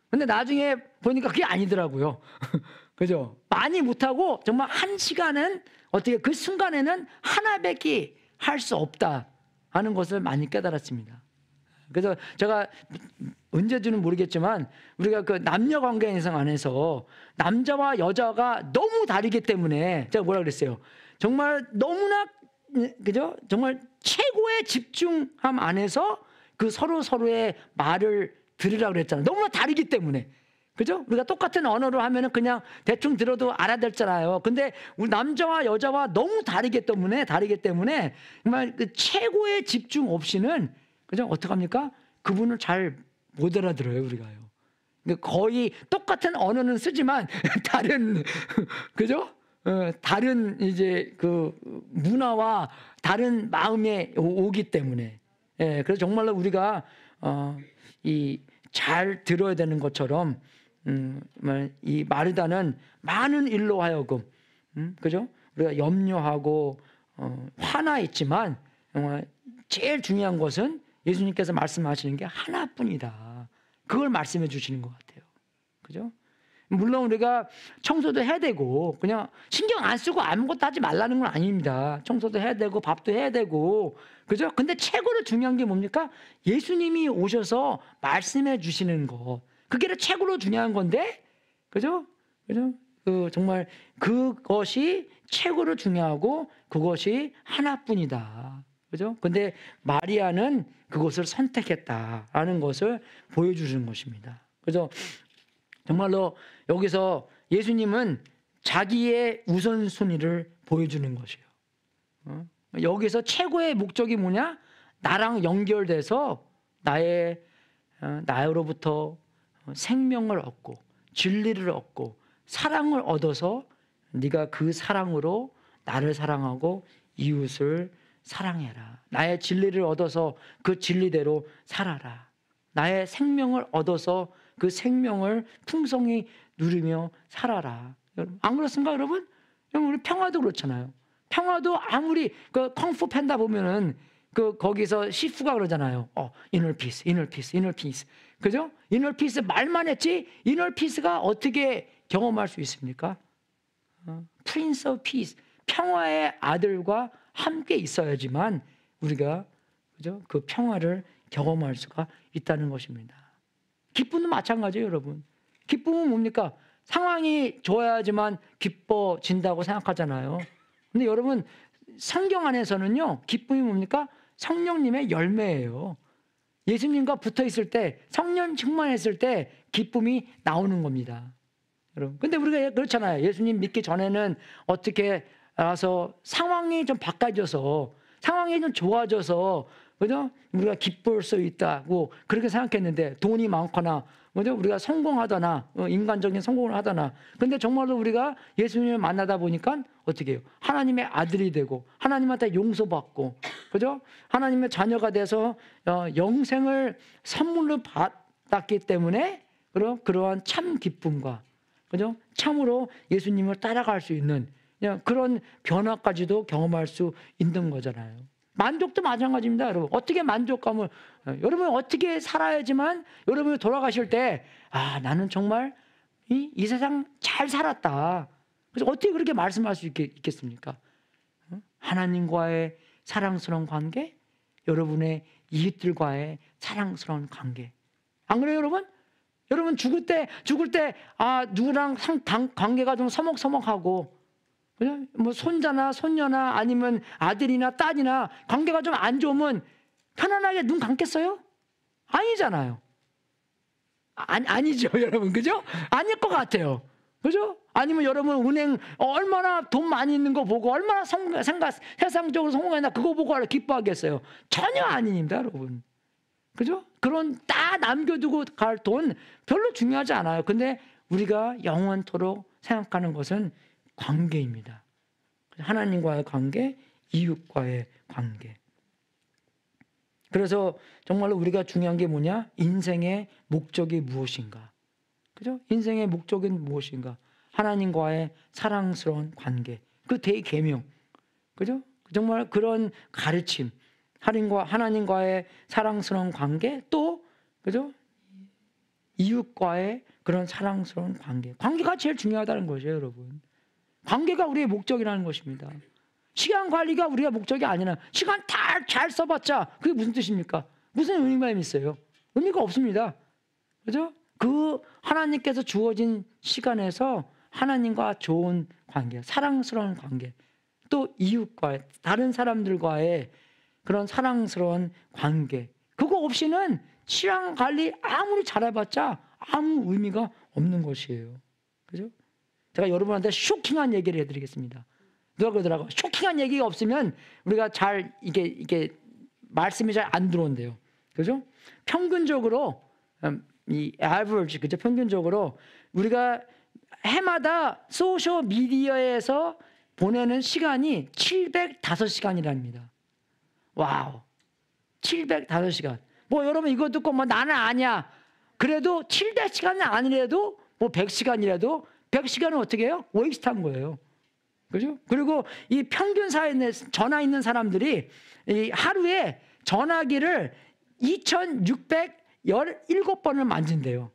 A: 근데 나중에 보니까 그게 아니더라고요. 그죠? 많이 못하고 정말 한 시간은 어떻게 그 순간에는 하나밖에 할 수 없다 하는 것을 많이 깨달았습니다. 그래서 제가 언제주는 모르겠지만 우리가 그 남녀 관계 인상 안에서 남자와 여자가 너무 다르기 때문에 제가 뭐라 그랬어요. 정말 너무나 그죠? 정말 최고의 집중함 안에서 그 서로 서로의 말을 들으라 그랬잖아요. 너무나 다르기 때문에. 그죠? 우리가 똑같은 언어로 하면은 그냥 대충 들어도 알아듣잖아요. 근데 우리 남자와 여자와 너무 다르기 때문에 다르기 때문에 정말 그 최고의 집중 없이는 그죠? 어떻 합니까? 그분을 잘 못 알아들어요, 우리가요. 거의 똑같은 언어는 쓰지만 다른 그죠? 어, 다른 이제 그 문화와 다른 마음에 오, 기 때문에 예, 그래서 정말로 우리가 어, 이잘 들어야 되는 것처럼 음, 이 마르다는 많은 일로 하여금 음, 그죠? 우리가 염려하고 어, 화나있지만 어, 제일 중요한 것은 예수님께서 말씀하시는 게 하나뿐이다. 그걸 말씀해 주시는 것 같아요. 그죠? 물론 우리가 청소도 해야 되고 그냥 신경 안 쓰고 아무것도 하지 말라는 건 아닙니다. 청소도 해야 되고 밥도 해야 되고 그죠? 근데 최고로 중요한 게 뭡니까? 예수님이 오셔서 말씀해 주시는 거. 그게 최고로 중요한 건데 그죠? 그죠? 그 정말 그것이 최고로 중요하고 그것이 하나뿐이다. 그죠? 근데 마리아는 그것을 선택했다라는 것을 보여주는 것입니다. 그래서 정말로 여기서 예수님은 자기의 우선순위를 보여주는 것이에요. 어? 여기서 최고의 목적이 뭐냐? 나랑 연결돼서 나의 어, 나로부터 생명을 얻고 진리를 얻고 사랑을 얻어서 네가 그 사랑으로 나를 사랑하고 이웃을 사랑해라. 나의 진리를 얻어서 그 진리대로 살아라. 나의 생명을 얻어서 그 생명을 풍성히 누리며 살아라. 안 그렇습니까, 여러분? 여러분, 우리 평화도 그렇잖아요. 평화도 아무리 그 콩푸 팬다 보면은 그 거기서 시프가 그러잖아요. 어, inner peace, i n 그죠? i n n e 말만 했지 i n n e 가 어떻게 경험할 수 있습니까? 어, p r i n c 평화의 아들과 함께 있어야지만 우리가 그죠? 그 평화를 경험할 수가 있다는 것입니다. 기쁨도 마찬가지예요, 여러분. 기쁨은 뭡니까? 상황이 좋아야지만 기뻐진다고 생각하잖아요. 근데 여러분, 성경 안에서는요, 기쁨이 뭡니까? 성령님의 열매예요. 예수님과 붙어 있을 때, 성령 충만했을 때, 기쁨이 나오는 겁니다. 여러분. 근데 우리가 그렇잖아요. 예수님 믿기 전에는 어떻게 알서 상황이 좀 바꿔져서, 상황이 좀 좋아져서 그죠? 우리가 기쁠 수 있다고 그렇게 생각했는데 돈이 많거나 그죠? 우리가 성공하거나 어, 인간적인 성공을 하거나 근데 정말로 우리가 예수님을 만나다 보니까 어떻게 해요? 하나님의 아들이 되고 하나님한테 용서받고 그죠? 하나님의 자녀가 돼서 어, 영생을 선물로 받았기 때문에 그럼 그러한 참 기쁨과 그죠? 참으로 예수님을 따라갈 수 있는 그냥 그런 변화까지도 경험할 수 있는 거잖아요. 만족도 마찬가지입니다, 여러분. 어떻게 만족감을 여러분 어떻게 살아야지만 여러분이 돌아가실 때 아, 나는 정말 이, 이 세상 잘 살았다. 그래서 어떻게 그렇게 말씀할 수 있겠, 습니까 어? 하나님과의 사랑스러운 관계, 여러분의 이웃들과의 사랑스러운 관계. 안 그래요, 여러분? 여러분 죽을 때 죽을 때아 누구랑 상, 관계가 좀 서먹서먹하고 뭐 손자나 손녀나 아니면 아들이나 딸이나 관계가 좀 안 좋으면 편안하게 눈 감겠어요? 아니잖아요. 아니, 아니죠, 여러분. 그죠? 아닐 것 같아요. 그죠? 아니면 여러분 은행 얼마나 돈 많이 있는 거 보고 얼마나 성, 생각, 세상적으로 성공했나 그거 보고 기뻐하겠어요. 전혀 아닙니다, 여러분. 그죠? 그런 다 남겨두고 갈 돈 별로 중요하지 않아요. 근데 우리가 영원토록 생각하는 것은 관계입니다. 하나님과의 관계, 이웃과의 관계. 그래서 정말로 우리가 중요한 게 뭐냐? 인생의 목적이 무엇인가? 그죠? 인생의 목적은 무엇인가? 하나님과의 사랑스러운 관계. 그 대계명. 그죠? 정말 그런 가르침. 하나님과 하나님과의 사랑스러운 관계 또 그죠? 이웃과의 그런 사랑스러운 관계. 관계가 제일 중요하다는 거죠, 여러분. 관계가 우리의 목적이라는 것입니다. 시간 관리가 우리가 목적이 아니라 시간 다잘 써봤자 그게 무슨 뜻입니까? 무슨 의미가 있어요? 의미가 없습니다. 그죠? 그 하나님께서 주어진 시간에서 하나님과 좋은 관계, 사랑스러운 관계, 또 이웃과 다른 사람들과의 그런 사랑스러운 관계. 그거 없이는 시간 관리 아무리 잘해봤자 아무 의미가 없는 것이에요. 그죠? 제가 여러분한테 쇼킹한 얘기를 해드리겠습니다. 누가 그러더라고. 쇼킹한 얘기가 없으면 우리가 잘 이게 이게 말씀이 잘 안 들어온대요. 그죠? 평균적으로 음, 이 average 그죠? 평균적으로 우리가 해마다 소셜 미디어에서 보내는 시간이 705시간이랍니다. 와우. 705시간. 뭐 여러분 이거 듣고 뭐 나는 아니야. 그래도 7대 시간은 아니래도 뭐 100시간이라도 100시간은 어떻게 해요? 웨이스트한 거예요. 그죠? 그리고 이 평균 사에 전화 있는 사람들이 이 하루에 전화기를 2,617번을 만진대요.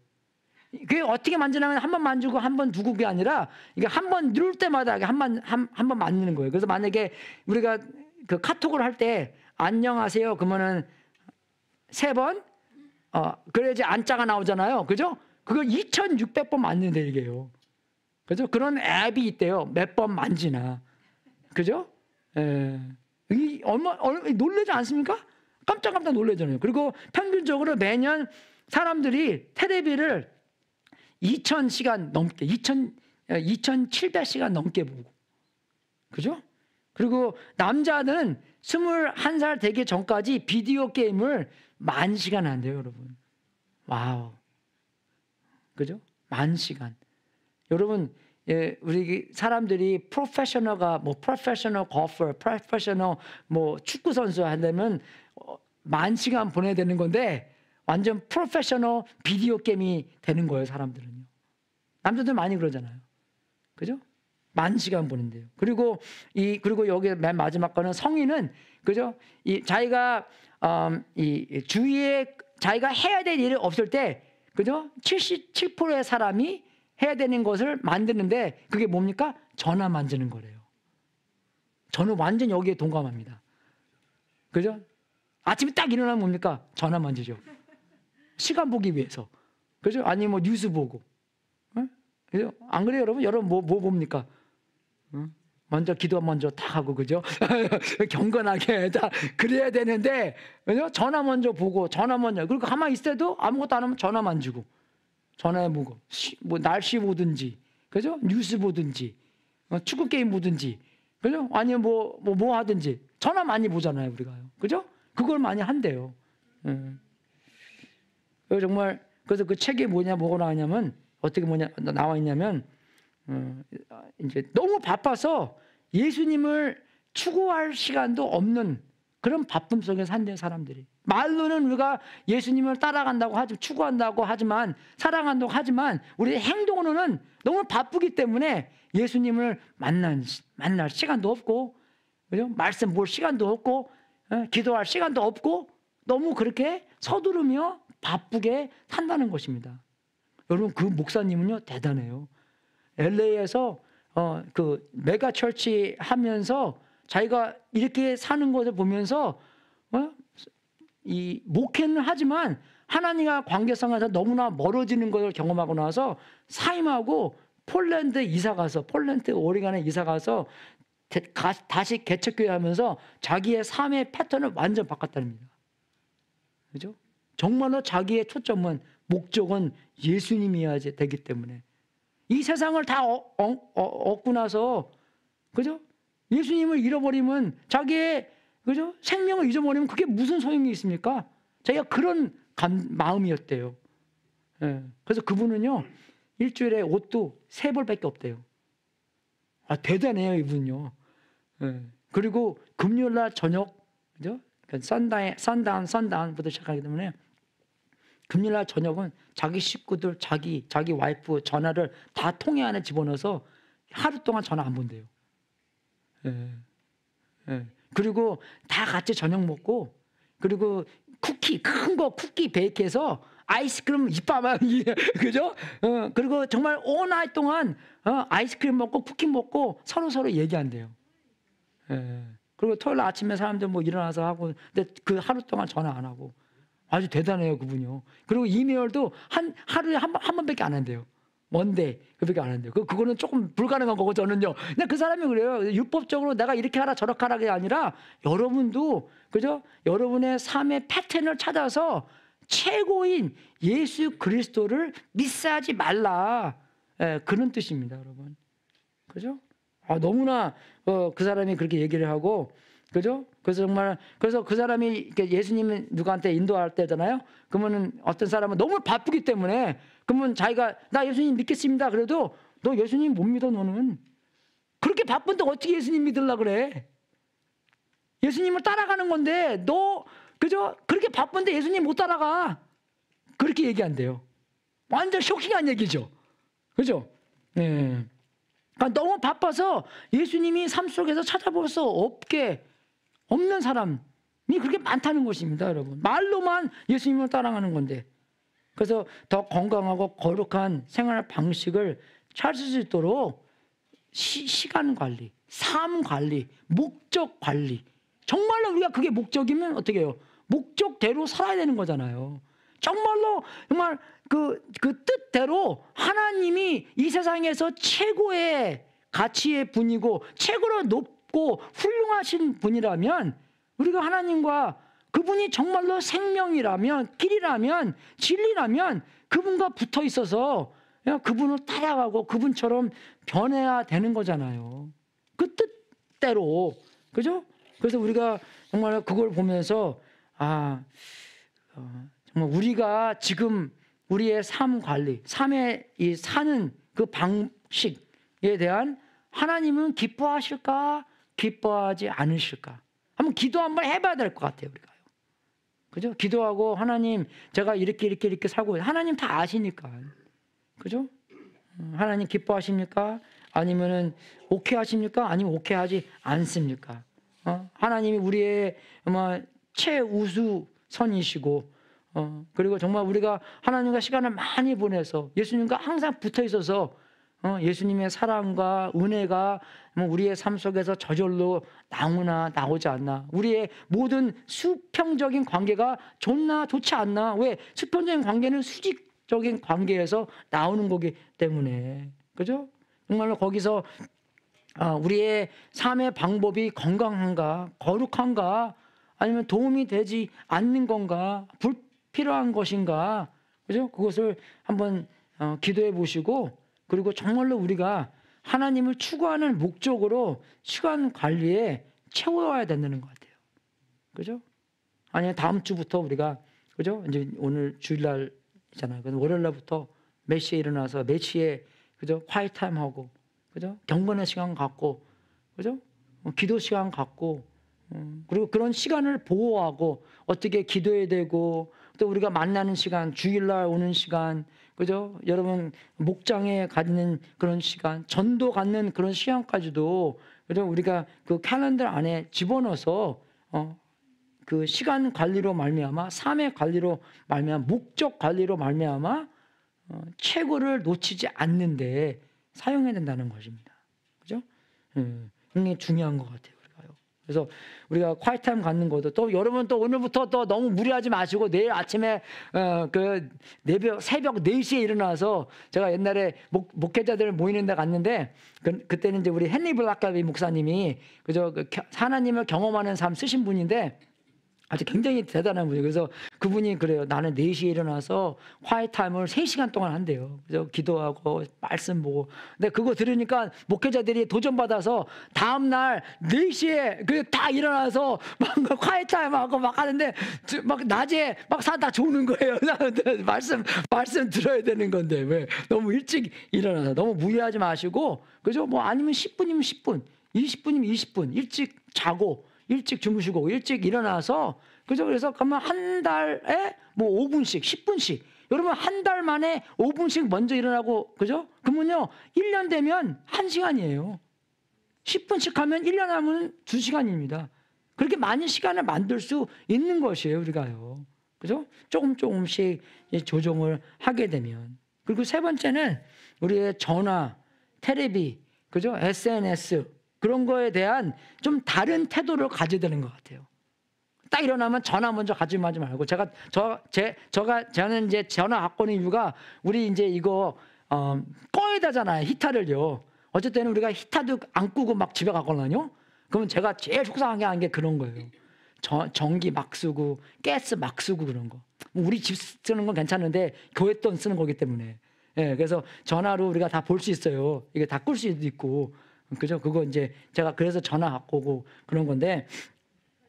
A: 그게 어떻게 만지냐면 한 번 만지고 한 번 두고 그게 아니라 이게 한 번 누를 때마다 한번 한번 만지는 거예요. 그래서 만약에 우리가 그 카톡을 할 때 안녕하세요 그러면은 세번 어, 그래야지 안자가 나오잖아요. 그죠? 그걸 2,600번 만는 얘기예요. 그죠? 그런 앱이 있대요. 몇 번 만지나. 그죠? 예. 이 얼마, 얼마 놀라지 않습니까? 깜짝깜짝 놀라잖아요. 그리고 평균적으로 매년 사람들이 테레비를 2,000시간 넘게, 2,000, 2,700시간 예, 넘게 보고. 그죠? 그리고 남자는 21살 되기 전까지 비디오 게임을 만 시간 한대요, 여러분. 와우. 그죠? 만 시간. 여러분 예, 우리 사람들이 프로페셔널가 뭐 프로페셔널 거퍼, 프로페셔널 뭐 축구 선수 한다면 어, 만 시간 보내야 되는 건데 완전 프로페셔널 비디오 게임이 되는 거예요 사람들은요. 남자들 많이 그러잖아요. 그죠? 만 시간 보는데요. 그리고 이 그리고 여기 맨 마지막 거는 성인은 그죠? 이 자기가 음, 이 주위에 자기가 해야 될 일이 없을 때 그죠? 77%의 사람이 해야 되는 것을 만드는데 그게 뭡니까? 전화 만드는 거래요. 저는 완전 여기에 동감합니다. 그죠? 아침에 딱 일어나면 뭡니까? 전화 만지죠. 시간 보기 위해서. 그죠? 아니면 뭐 뉴스 보고. 응? 그죠? 안 그래요, 여러분? 여러분 뭐, 뭐 봅니까? 응? 먼저 기도 먼저 다 하고 그죠? 경건하게 다 그래야 되는데 그죠? 전화 먼저 보고 전화 먼저 그리고 가만히 있어도 아무것도 안 하면 전화만 주고 전화에 보고 뭐 날씨 보든지 그죠? 뉴스 보든지 어, 축구 게임 보든지 그죠? 아니면 뭐뭐 뭐, 뭐 하든지 전화 많이 보잖아요 우리가요. 그죠? 그걸 많이 한대요. 음. 그 정말 그래서 그 책이 뭐냐 뭐가 나왔냐면 어떻게 뭐냐 나와 있냐면 음, 이제 너무 바빠서 예수님을 추구할 시간도 없는 그런 바쁨 속에 산대 사람들이. 말로는 우리가 예수님을 따라간다고 하지 추구한다고 하지만 사랑한다고 하지만 우리 행동으로는 너무 바쁘기 때문에 예수님을 만난 만날 시간도 없고 그죠? 말씀 볼 시간도 없고 예, 기도할 시간도 없고 너무 그렇게 서두르며 바쁘게 산다는 것입니다. 여러분 그 목사님은요 대단해요. LA에서 어, 그 메가 철치 하면서 자기가 이렇게 사는 것을 보면서 어? 이 목회는 하지만 하나님과 관계성에서 너무나 멀어지는 것을 경험하고 나서 사임하고 폴란드 에 이사 가서 폴란드 오리간에 이사 가서 다시 개척교회 하면서 자기의 삶의 패턴을 완전 바꿨답니다. 그죠? 정말로 자기의 초점은 목적은 예수님이어야 되기 때문에 이 세상을 다 어, 어, 어, 얻고 나서 그죠? 예수님을 잃어버리면 자기의 그죠? 생명을 잊어버리면 그게 무슨 소용이 있습니까? 자기가 그런 감, 마음이었대요. 예. 그래서 그분은요, 일주일에 옷도 세 벌밖에 없대요. 아, 대단해요, 이분요. 예. 그리고 금요일 날 저녁, 그죠? 선다운, 선다운, 선다운부터 시작하기 때문에 금요일 날 저녁은 자기 식구들, 자기, 자기 와이프 전화를 다 통해 안에 집어넣어서 하루 동안 전화 안 본대요. 예. 예. 그리고 다 같이 저녁 먹고 그리고 쿠키 큰 거 쿠키 베이크해서 아이스크림 이빠만 그죠? 어, 그리고 정말 온나이 동안 어, 아이스크림 먹고 쿠키 먹고 서로 서로 얘기한대요. 예. 그리고 토요일 아침에 사람들 뭐 일어나서 하고 근데 그 하루 동안 전화 안 하고 아주 대단해요 그분요. 그리고 이메일도 한 하루에 한, 한 번밖에 안 한대요. 뭔데 그렇게 안 한대요. 그 그거는 조금 불가능한 거고 저는요. 그냥 그 사람이 그래요. 율법적으로 내가 이렇게 하라 저렇게 하라가 아니라 여러분도 그죠? 여러분의 삶의 패턴을 찾아서 최고인 예수 그리스도를 미스하지 말라. 예, 그런 뜻입니다, 여러분. 그죠? 아, 너무나 어, 그 사람이 그렇게 얘기를 하고 그죠? 그래서 정말 그래서 그 사람이 예수님이 누구한테 인도할 때잖아요. 그러면은 어떤 사람은 너무 바쁘기 때문에 그러면 자기가 나 예수님 믿겠습니다. 그래도 너 예수님 못 믿어 너는 그렇게 바쁜데 어떻게 예수님 믿으려 그래? 예수님을 따라가는 건데 너 그죠? 그렇게 바쁜데 예수님 못 따라가 그렇게 얘기한대요. 완전 쇼킹한 얘기죠. 그죠? 네. 그러니까 너무 바빠서 예수님이 삶 속에서 찾아볼 수 없게 없는 사람이 그렇게 많다는 것입니다, 여러분. 말로만 예수님을 따라가는 건데. 그래서 더 건강하고 거룩한 생활 방식을 찾을 수 있도록 시, 시간 관리, 삶 관리, 목적 관리. 정말로 우리가 그게 목적이면 어떻게 해요? 목적대로 살아야 되는 거잖아요. 정말로 정말 그, 그 뜻대로 하나님이 이 세상에서 최고의 가치의 분이고 최고로 높 높고 훌륭하신 분이라면 우리가 하나님과 그분이 정말로 생명이라면 길이라면 진리라면 그분과 붙어 있어서 그분을 따라가고 그분처럼 변해야 되는 거잖아요. 그 뜻대로 그죠? 그래서 우리가 정말 그걸 보면서 아 어, 정말 우리가 지금 우리의 삶 관리, 삶의 이 사는 그 방식에 대한 하나님은 기뻐하실까 기뻐하지 않으실까? 한번 기도 한번 해봐야 될 것 같아요 우리가. 그죠? 기도하고 하나님 제가 이렇게 이렇게 이렇게 살고 하나님 다 아시니까 그죠? 음, 하나님 기뻐하십니까? 아니면은 오케이 하십니까? 아니면 오케이 하지 않습니까? 어? 하나님이 우리의 아 최우수 선이시고 어? 그리고 정말 우리가 하나님과 시간을 많이 보내서 예수님과 항상 붙어 있어서 어, 예수님의 사랑과 은혜가 뭐 우리의 삶 속에서 저절로 나오나 나오지 않나 우리의 모든 수평적인 관계가 좋나 좋지 않나 왜 수평적인 관계는 수직적인 관계에서 나오는 거기 때문에 그죠? 정말로 거기서 아, 우리의 삶의 방법이 건강한가 거룩한가 아니면 도움이 되지 않는 건가 불필요한 것인가 그죠? 그것을 한번 어, 기도해 보시고 그리고 정말로 우리가 하나님을 추구하는 목적으로 시간 관리에 채워야 된다는 것 같아요. 그죠? 아니 다음 주부터 우리가 그죠? 이제 오늘 주일날이잖아요. 월요일날부터 몇 시에 일어나서 몇 시에 그죠? 화이트타임 하고 그죠? 경건의 시간 갖고 그죠? 어, 기도 시간 갖고 음, 그리고 그런 시간을 보호하고 어떻게 기도해야 되고 또 우리가 만나는 시간 주일날 오는 시간 그죠? 여러분 목장에 가는 그런 시간, 전도 갖는 그런 시간까지도 그죠? 우리가 그 캘린더 안에 집어넣어서 어, 그 시간 관리로 말미암아 삶의 관리로 말미암아 목적 관리로 말미암아 어, 최고를 놓치지 않는데 사용해야 된다는 것입니다. 그죠? 음, 굉장히 중요한 것 같아요. 그래서 우리가 콰이타임 갖는 것도 또 여러분 또 오늘부터 또 너무 무리하지 마시고 내일 아침에 어, 그 내벽, 새벽 4시에 일어나서 제가 옛날에 목, 회자들 모이는 데 갔는데 그, 그때는 이제 우리 헨리 블락갈비 목사님이 그저 그 하나님을 경험하는 삶 쓰신 분인데 아주 굉장히 대단한 분이에요. 그래서 그분이 그래요. 나는 4시에 일어나서 화이 타임을 3시간 동안 한대요. 그래서 기도하고 말씀 보고. 근데 그거 들으니까 목회자들이 도전 받아서 다음 날 4시에 그 다 일어나서 막 그 화이 타임 하고 막 하는데 막 낮에 막 사다 조는 거예요. 말씀 말씀 들어야 되는 건데 왜 너무 일찍 일어나서 너무 무리하지 마시고 그죠? 뭐 아니면 10분이면 10분, 20분이면 20분 일찍 자고 일찍 주무시고 일찍 일어나서 그죠? 그래서 그러면 한 달에 뭐 5분씩, 10분씩. 여러분 한 달 만에 5분씩 먼저 일어나고 그죠? 그러면요. 1년 되면 1시간이에요. 10분씩 하면 1년 하면 2시간입니다. 그렇게 많은 시간을 만들 수 있는 것이에요, 우리가요. 그죠? 조금 조금씩 조정을 하게 되면. 그리고 세 번째는 우리의 전화, 테레비, 그죠? SNS 그런 거에 대한 좀 다른 태도를 가져야 되는 것 같아요. 딱 일어나면 전화 먼저 가지마지 말고 제가 저제 저가 저는 이제 전화 갖고 오는 이유가 우리 이제 이거 어, 꺼에다잖아요 히타를요. 어쨌든 우리가 히타도 안 끄고 막 집에 가거든요. 그러면 제가 제일 속상하게 한 게 그런 거예요. 저, 전기 막 쓰고 가스 막 쓰고 그런 거. 뭐 우리 집 쓰는 건 괜찮은데 교회 돈 쓰는 거기 때문에. 예, 그래서 전화로 우리가 다 볼 수 있어요. 이게 다끌 수도 있고 그죠? 그거 이제 제가 그래서 전화 갖고 오고 그런 건데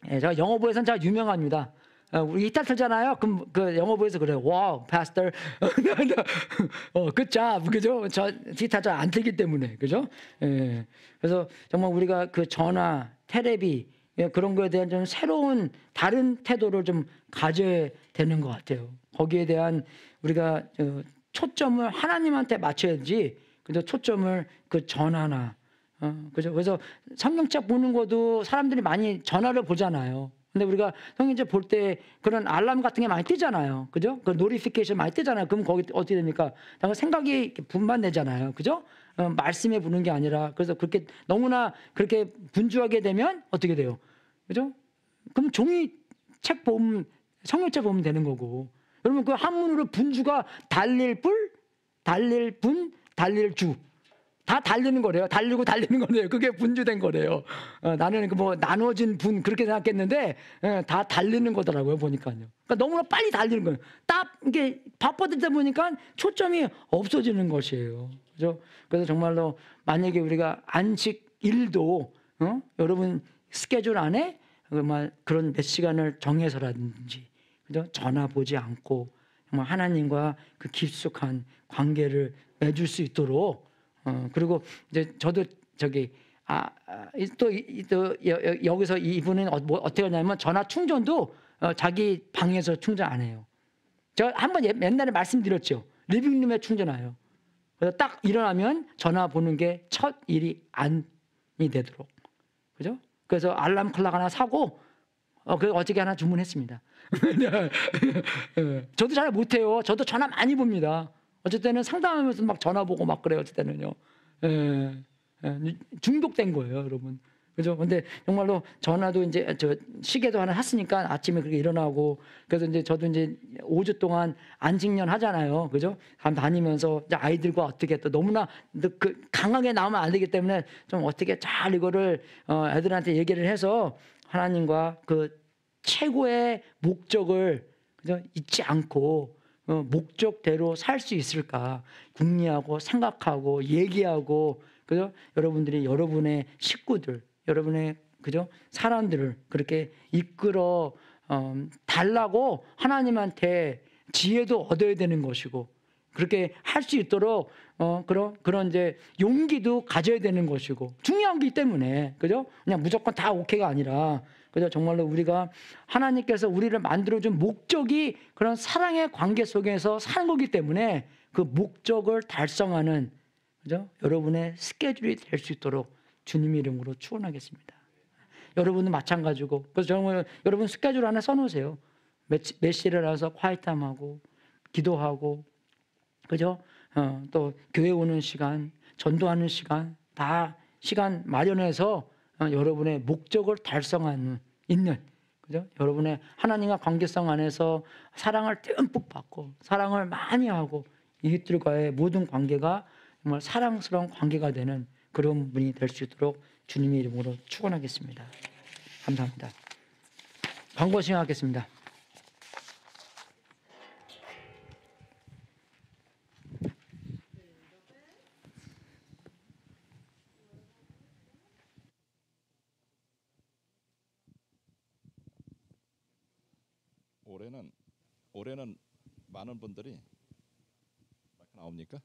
A: 예, 제가 영어부에서는 제가 유명합니다. 어, 우리 이탈 틀잖아요. 그럼 그 영어부에서 그래요. 와우, 파스터. 어, 끝잡. 그죠? 저 기타 잘안 틀기 때문에. 그죠? 예. 그래서 정말 우리가 그 전화, 테레비 예, 그런 거에 대한 좀 새로운 다른 태도를 좀 가져야 되는 것 같아요. 거기에 대한 우리가 어, 초점을 하나님한테 맞춰야지. 근데 초점을 그 전화나 어, 그죠? 그래서 성경책 보는 것도 사람들이 많이 전화를 보잖아요. 근데 우리가 성경책 볼 때 그런 알람 같은 게 많이 뜨잖아요. 그죠? 그 노리피케이션 많이 뜨잖아요. 그럼 거기 어떻게 됩니까? 생각이 분반되잖아요. 그죠? 어, 말씀에 부는 게 아니라 그래서 그렇게 너무나 그렇게 분주하게 되면 어떻게 돼요? 그죠? 그럼 종이 책 보면 성경책 보면 되는 거고 여러분 그 한문으로 분주가 달릴 뿔 달릴 분 달릴 주다 달리는 거래요. 달리고 달리는 거래요. 그게 분주된 거래요. 어, 나는 그 뭐 나눠진 분 그렇게 생각했는데 에, 어, 다 달리는 거더라고요 보니까요. 그러니까 너무나 빨리 달리는 거예요. 딱 이게 바빠지다 보니까 초점이 없어지는 것이에요. 그죠? 그래서 정말로 만약에 우리가 안식 일도 어? 여러분 스케줄 안에 정말 그런 몇 시간을 정해서라든지 그죠? 전화 보지 않고 정말 하나님과 그 깊숙한 관계를 맺을 수 있도록 어, 그리고 이제 저도 저기 아, 아 또, 또 여기서 이분은 어, 뭐 떻게 하냐면 전화 충전도 어, 자기 방에서 충전 안 해요. 제가 한번 옛날에 말씀드렸죠. 리빙룸에 충전해요. 그래서 딱 일어나면 전화 보는 게 첫 일이 안이 되도록. 그죠? 그래서 알람 클락 하나 사고 어, 그 어저께 하나 주문했습니다. 네. 예. 저도 잘 못해요. 저도 전화 많이 봅니다. 어쨌든 상담하면서 막 전화 보고 막 그래요. 어쨌든요. 예, 예, 예, 중독된 거예요, 여러분. 그죠? 근데 정말로 전화도 이제 저 시계도 하나 샀으니까 아침에 그렇게 일어나고 그래서 이제 저도 이제 5주 동안 안직년 하잖아요. 그죠? 다니면서 이제 아이들과 어떻게 또 너무나 그 강하게 나오면 안 되기 때문에 좀 어떻게 잘 이거를 어 애들한테 얘기를 해서 하나님과 그 최고의 목적을 그죠? 잊지 않고 어, 목적대로 살 수 있을까 궁리하고 생각하고 얘기하고 그죠? 여러분들이 여러분의 식구들, 여러분의 그죠? 사람들을 그렇게 이끌어 음, 달라고 하나님한테 지혜도 얻어야 되는 것이고 그렇게 할 수 있도록 어, 그런, 그런 이제 용기도 가져야 되는 것이고, 중요한기 때문에, 그죠? 그냥 무조건 다 오케이가 아니라, 그죠? 정말로 우리가 하나님께서 우리를 만들어준 목적이 그런 사랑의 관계 속에서 사는 거기 때문에 그 목적을 달성하는, 그죠? 여러분의 스케줄이 될 수 있도록 주님 이름으로 추원하겠습니다 여러분도 마찬가지고, 그래서 정말 여러분 스케줄 안에 써놓으세요. 몇, 몇 시를 와서 화이트함하고, 기도하고, 그죠? 어, 또 교회 오는 시간, 전도하는 시간 다 시간 마련해서 어, 여러분의 목적을 달성하는 있는 그죠? 여러분의 하나님과 관계성 안에서 사랑을 듬뿍 받고 사랑을 많이 하고 이웃들과의 모든 관계가 정말 사랑스러운 관계가 되는 그런 분이 될 수 있도록 주님의 이름으로 축원하겠습니다. 감사합니다. 광고 시작하겠습니다.
B: 올해는 많은 분들이 마이크 나옵니까?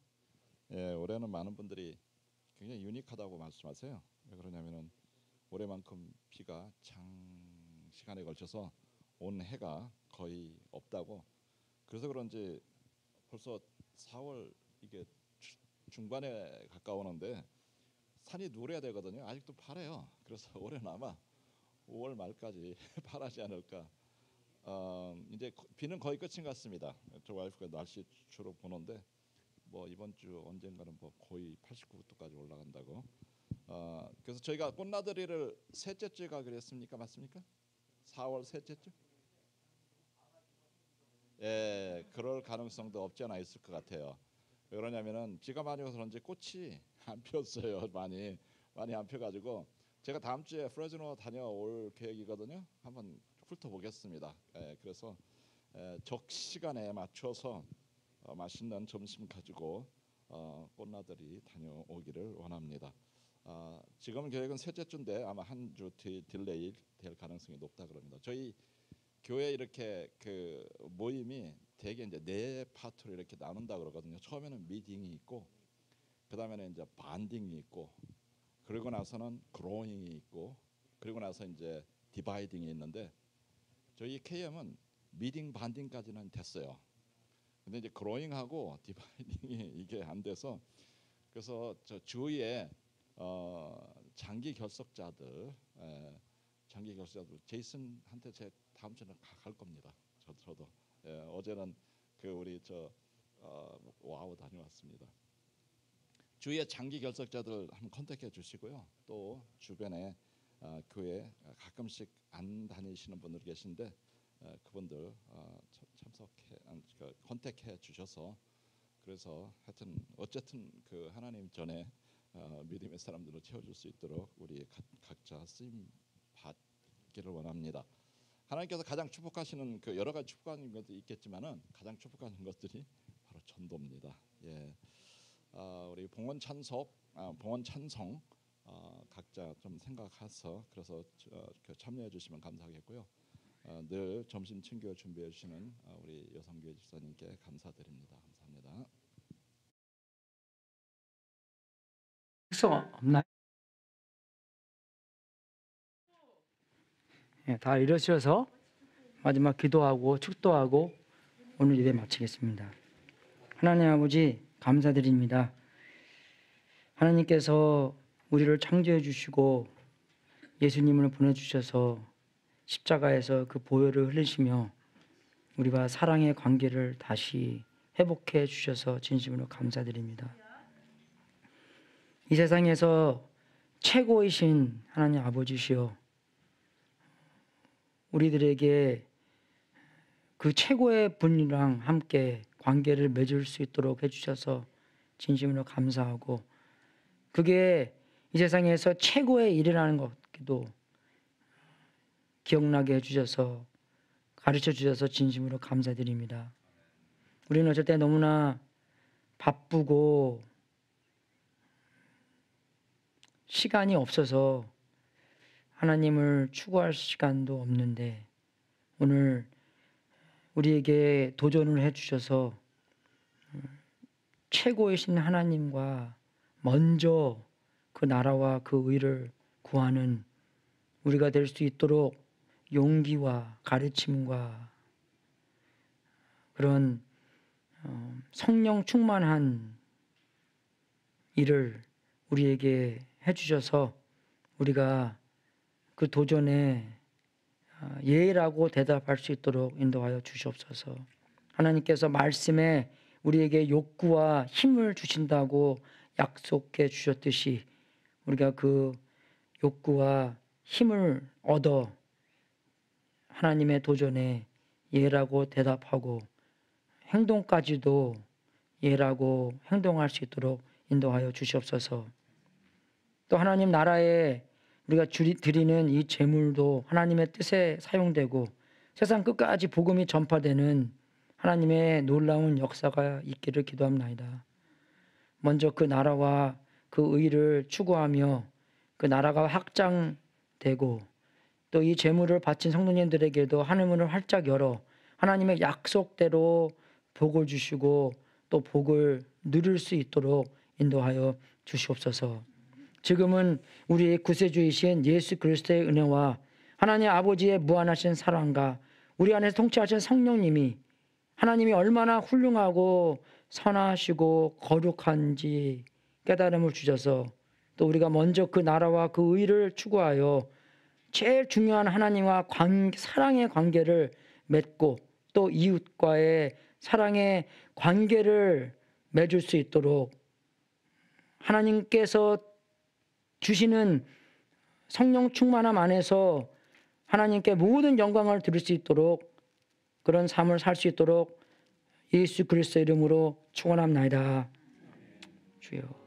B: 예, 올해는 많은 분들이 굉장히 유니크하다고 말씀하세요. 왜 그러냐면은 올해만큼 비가 장시간에 걸쳐서 온 해가 거의 없다고 그래서 그런지 벌써 4월 이게 중반에 가까우는데 산이 누래야 되거든요. 아직도 파래요. 그래서 올해는 아마 5월 말까지 파라지 않을까 어, 이제 비는 거의 끝인 것 같습니다. 저 와이프가 날씨 주로 보는데 뭐 이번 주 언젠가는 뭐 거의 89도까지 올라간다고. 어, 그래서 저희가 꽃나들이를 셋째 주 가기로 습니까 맞습니까? 4월 셋째 주? 예, 그럴 가능성도 없지 않아 있을 것 같아요. 왜그러면 비가 많이 와서 그런지 꽃이 안 피었어요. 많이 많이 안 펴가지고 제가 다음 주에 프레즈노 다녀올 계획이거든요. 한번 훑어보겠습니다. 예, 그래서 예, 적 시간에 맞춰서 어, 맛있는 점심 가지고 어, 꽃나들이 다녀오기를 원합니다. 어, 지금 계획은 셋째 주인데 아마 한주 딜레이 될 가능성이 높다 그럽니다. 저희 교회 이렇게 그 모임이 대개 이제 네 파트로 이렇게 나눈다 그러거든요. 처음에는 미팅이 있고 그 다음에는 이제 반딩이 있고 그리고 나서는 그로잉이 있고 그리고 나서 이제 디바이딩이 있는데 저희 KM은 미딩 반딩까지는 됐어요. 근데 이제 그로잉하고 디바이딩이 이게 안 돼서 그래서 저 주위에 어 장기 결석자들 에, 예, 장기 결석자들 제이슨한테 제 다음 주는 갈 겁니다. 저, 저도 예, 어제는 그 우리 저 어, 와우 다녀왔습니다. 주위에 장기 결석자들 한번 컨택해 주시고요. 또 주변에 어, 아, 교회 가끔씩 안 다니시는 분들 계신데 어, 그분들 어, 참석해 그, 컨택해 주셔서 그래서 하여튼 어쨌든 그 하나님 전에 어, 믿음의 사람들을 채워줄 수 있도록 우리 가, 각자 쓰임 받기를 원합니다. 하나님께서 가장 축복하시는 그 여러 가지 축복하는 것도 있겠지만은 가장 축복하는 것들이 바로 전도입니다. 예, 어, 우리 봉헌 찬석, 아, 봉헌 찬성. 어, 각자 좀 생각해서 그래서 어, 그 참여해 주시면 감사하겠고요. 어, 늘 점심 챙겨 준비해 주시는 어, 우리 여성교회 집사님께 감사드립니다. 감사합니다.
A: 필다 예, 이러셔서 마지막 기도하고 축도하고 오늘 예배 마치겠습니다. 하나님 아버지 감사드립니다. 하나님께서 우리를 창조해 주시고 예수님을 보내주셔서 십자가에서 그 보혈을 흘리시며 우리와 사랑의 관계를 다시 회복해 주셔서 진심으로 감사드립니다. 이 세상에서 최고이신 하나님 아버지시여 우리들에게 그 최고의 분이랑 함께 관계를 맺을 수 있도록 해주셔서 진심으로 감사하고 그게 이 세상에서 최고의 일이라는 것도 기억나게 해주셔서 가르쳐 주셔서 진심으로 감사드립니다. 우리는 어쨌든 너무나 바쁘고 시간이 없어서 하나님을 추구할 시간도 없는데 오늘 우리에게 도전을 해주셔서 최고이신 하나님과 먼저 그 나라와 그 의를 구하는 우리가 될 수 있도록 용기와 가르침과 그런 어, 성령 충만한 일을 우리에게 해주셔서 우리가 그 도전에 어, 예라고 대답할 수 있도록 인도하여 주시옵소서. 하나님께서 말씀에 우리에게 욕구와 힘을 주신다고 약속해 주셨듯이 우리가 그 욕구와 힘을 얻어 하나님의 도전에 예라고 대답하고 행동까지도 예라고 행동할 수 있도록 인도하여 주시옵소서. 또 하나님 나라에 우리가 드리는 이 재물도 하나님의 뜻에 사용되고 세상 끝까지 복음이 전파되는 하나님의 놀라운 역사가 있기를 기도합니다. 먼저 그 나라와 그 의를 추구하며 그 나라가 확장되고 또 이 재물을 바친 성도님들에게도 하늘문을 활짝 열어 하나님의 약속대로 복을 주시고 또 복을 누릴 수 있도록 인도하여 주시옵소서. 지금은 우리의 구세주이신 예수 그리스도의 은혜와 하나님 아버지의 무한하신 사랑과 우리 안에서 통치하신 성령님이 하나님이 얼마나 훌륭하고 선하시고 거룩한지 깨달음을 주셔서 또 우리가 먼저 그 나라와 그 의를 추구하여 제일 중요한 하나님과 관 사랑의 관계를 맺고 또 이웃과의 사랑의 관계를 맺을 수 있도록 하나님께서 주시는 성령 충만함 안에서 하나님께 모든 영광을 드릴 수 있도록 그런 삶을 살 수 있도록 예수 그리스도 이름으로 축원합니다. 주여.